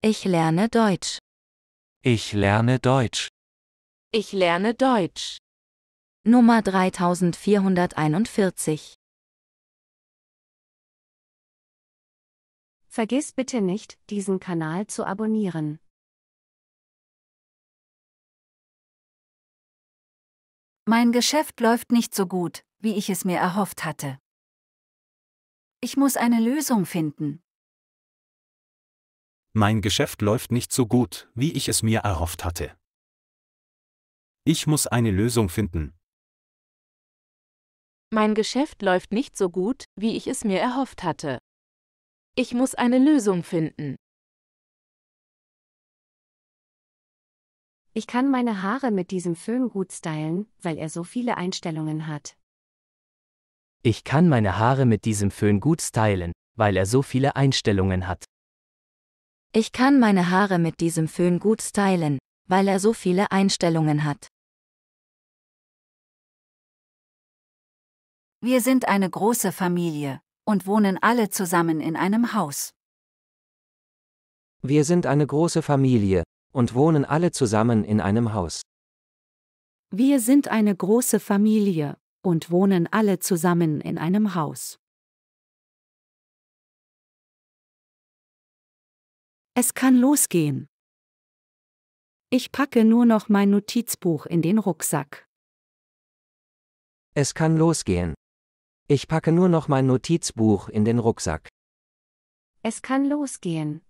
Ich lerne Deutsch. Ich lerne Deutsch. Ich lerne Deutsch. Nummer 3441. Vergiss bitte nicht, diesen Kanal zu abonnieren. Mein Geschäft läuft nicht so gut, wie ich es mir erhofft hatte. Ich muss eine Lösung finden. Mein Geschäft läuft nicht so gut, wie ich es mir erhofft hatte. Ich muss eine Lösung finden. Mein Geschäft läuft nicht so gut, wie ich es mir erhofft hatte. Ich muss eine Lösung finden. Ich kann meine Haare mit diesem Föhn gut stylen, weil er so viele Einstellungen hat. Ich kann meine Haare mit diesem Föhn gut stylen, weil er so viele Einstellungen hat. Ich kann meine Haare mit diesem Föhn gut stylen, weil er so viele Einstellungen hat. Wir sind eine große Familie und wohnen alle zusammen in einem Haus. Wir sind eine große Familie und wohnen alle zusammen in einem Haus. Wir sind eine große Familie und wohnen alle zusammen in einem Haus. Es kann losgehen. Ich packe nur noch mein Notizbuch in den Rucksack. Es kann losgehen. Ich packe nur noch mein Notizbuch in den Rucksack. Es kann losgehen.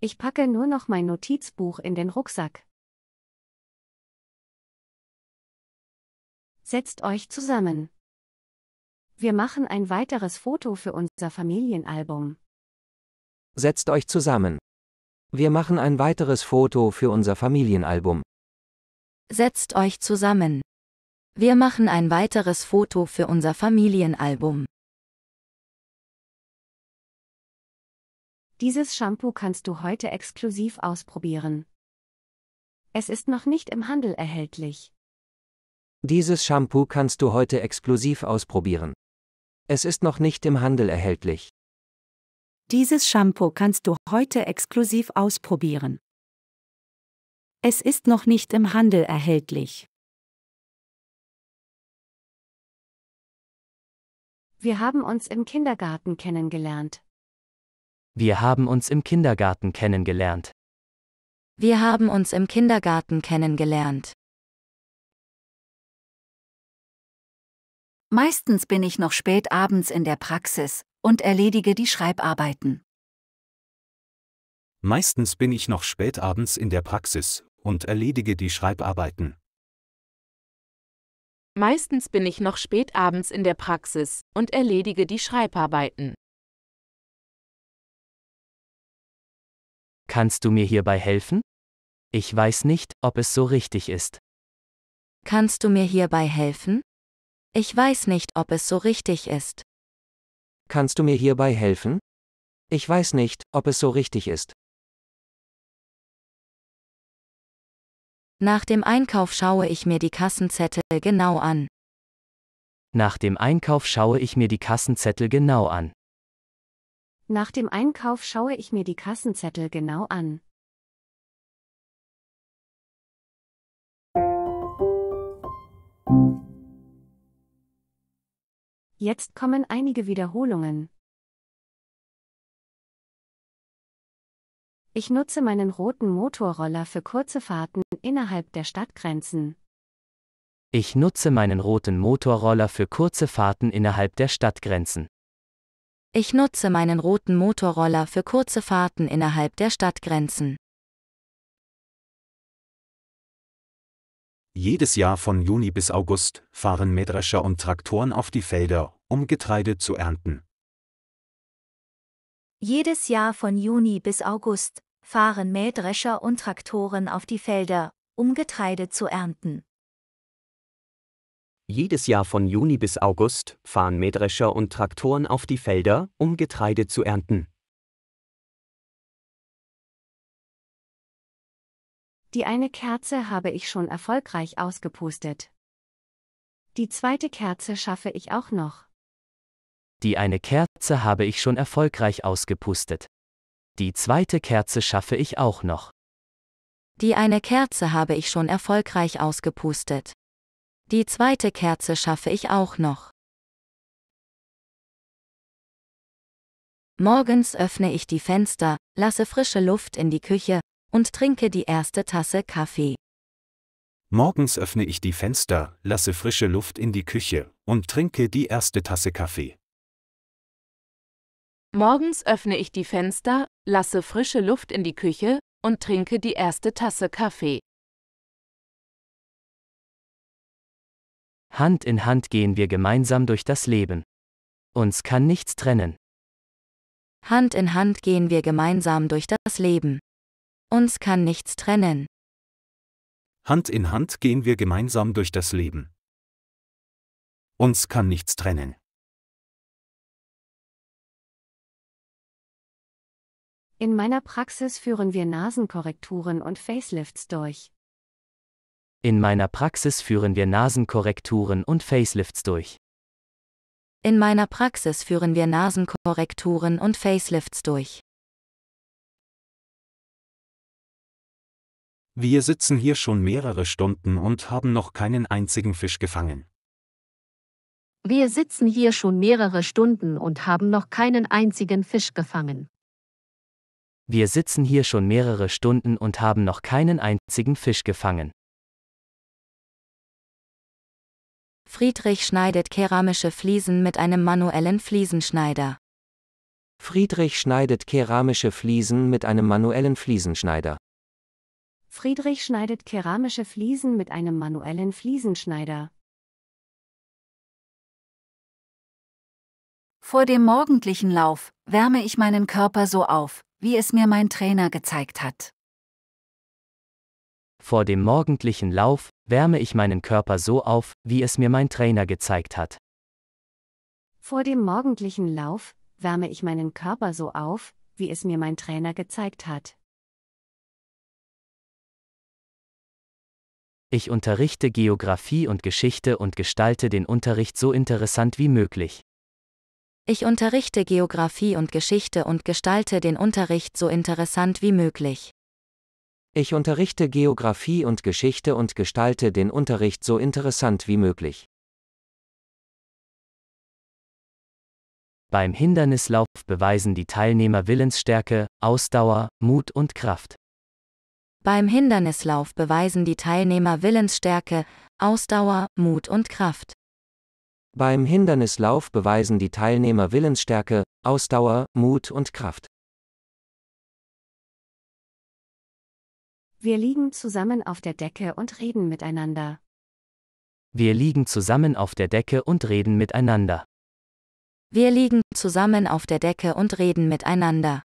Ich packe nur noch mein Notizbuch in den Rucksack. Setzt euch zusammen. Wir machen ein weiteres Foto für unser Familienalbum. Setzt euch zusammen. Wir machen ein weiteres Foto für unser Familienalbum. Setzt euch zusammen. Wir machen ein weiteres Foto für unser Familienalbum. Dieses Shampoo kannst du heute exklusiv ausprobieren. Es ist noch nicht im Handel erhältlich. Dieses Shampoo kannst du heute exklusiv ausprobieren. Es ist noch nicht im Handel erhältlich. Dieses Shampoo kannst du heute exklusiv ausprobieren. Es ist noch nicht im Handel erhältlich. Wir haben uns im Kindergarten kennengelernt. Wir haben uns im Kindergarten kennengelernt. Wir haben uns im Kindergarten kennengelernt. Meistens bin ich noch spät abends in der Praxis, und erledige die Schreibarbeiten. Meistens bin ich noch spät abends in der Praxis und erledige die Schreibarbeiten. Meistens bin ich noch spät abends in der Praxis und erledige die Schreibarbeiten. Kannst du mir hierbei helfen? Ich weiß nicht, ob es so richtig ist. Kannst du mir hierbei helfen? Ich weiß nicht, ob es so richtig ist. Kannst du mir hierbei helfen? Ich weiß nicht, ob es so richtig ist. Nach dem Einkauf schaue ich mir die Kassenzettel genau an. Nach dem Einkauf schaue ich mir die Kassenzettel genau an. Nach dem Einkauf schaue ich mir die Kassenzettel genau an. Jetzt kommen einige Wiederholungen. Ich nutze meinen roten Motorroller für kurze Fahrten innerhalb der Stadtgrenzen. Ich nutze meinen roten Motorroller für kurze Fahrten innerhalb der Stadtgrenzen. Ich nutze meinen roten Motorroller für kurze Fahrten innerhalb der Stadtgrenzen. Jedes Jahr von Juni bis August fahren Mähdrescher und Traktoren auf die Felder, um Getreide zu ernten. Jedes Jahr von Juni bis August fahren Mähdrescher und Traktoren auf die Felder, um Getreide zu ernten. Jedes Jahr von Juni bis August fahren Mähdrescher und Traktoren auf die Felder, um Getreide zu ernten. Die eine Kerze habe ich schon erfolgreich ausgepustet. Die zweite Kerze schaffe ich auch noch. Die eine Kerze habe ich schon erfolgreich ausgepustet. Die zweite Kerze schaffe ich auch noch. Die eine Kerze habe ich schon erfolgreich ausgepustet. Die zweite Kerze schaffe ich auch noch. Morgens öffne ich die Fenster, lasse frische Luft in die Küche, und trinke die erste Tasse Kaffee. Morgens öffne ich die Fenster, lasse frische Luft in die Küche und trinke die erste Tasse Kaffee. Morgens öffne ich die Fenster, lasse frische Luft in die Küche und trinke die erste Tasse Kaffee. Hand in Hand gehen wir gemeinsam durch das Leben. Uns kann nichts trennen. Hand in Hand gehen wir gemeinsam durch das Leben. Uns kann nichts trennen. Hand in Hand gehen wir gemeinsam durch das Leben. Uns kann nichts trennen. In meiner Praxis führen wir Nasenkorrekturen und Facelifts durch. In meiner Praxis führen wir Nasenkorrekturen und Facelifts durch. In meiner Praxis führen wir Nasenkorrekturen und Facelifts durch. Wir sitzen hier schon mehrere Stunden und haben noch keinen einzigen Fisch gefangen. Wir sitzen hier schon mehrere Stunden und haben noch keinen einzigen Fisch gefangen. Wir sitzen hier schon mehrere Stunden und haben noch keinen einzigen Fisch gefangen. Friedrich schneidet keramische Fliesen mit einem manuellen Fliesenschneider. Friedrich schneidet keramische Fliesen mit einem manuellen Fliesenschneider. Friedrich schneidet keramische Fliesen mit einem manuellen Fliesenschneider. Vor dem morgendlichen Lauf wärme ich meinen Körper so auf, wie es mir mein Trainer gezeigt hat. Vor dem morgendlichen Lauf wärme ich meinen Körper so auf, wie es mir mein Trainer gezeigt hat. Vor dem morgendlichen Lauf wärme ich meinen Körper so auf, wie es mir mein Trainer gezeigt hat. Ich unterrichte Geographie und Geschichte und gestalte den Unterricht so interessant wie möglich. Ich unterrichte Geographie und Geschichte und gestalte den Unterricht so interessant wie möglich. Ich unterrichte Geographie und Geschichte und gestalte den Unterricht so interessant wie möglich. Beim Hindernislauf beweisen die Teilnehmer Willensstärke, Ausdauer, Mut und Kraft. Beim Hindernislauf beweisen die Teilnehmer Willensstärke, Ausdauer, Mut und Kraft. Beim Hindernislauf beweisen die Teilnehmer Willensstärke, Ausdauer, Mut und Kraft. Wir liegen zusammen auf der Decke und reden miteinander. Wir liegen zusammen auf der Decke und reden miteinander. Wir liegen zusammen auf der Decke und reden miteinander.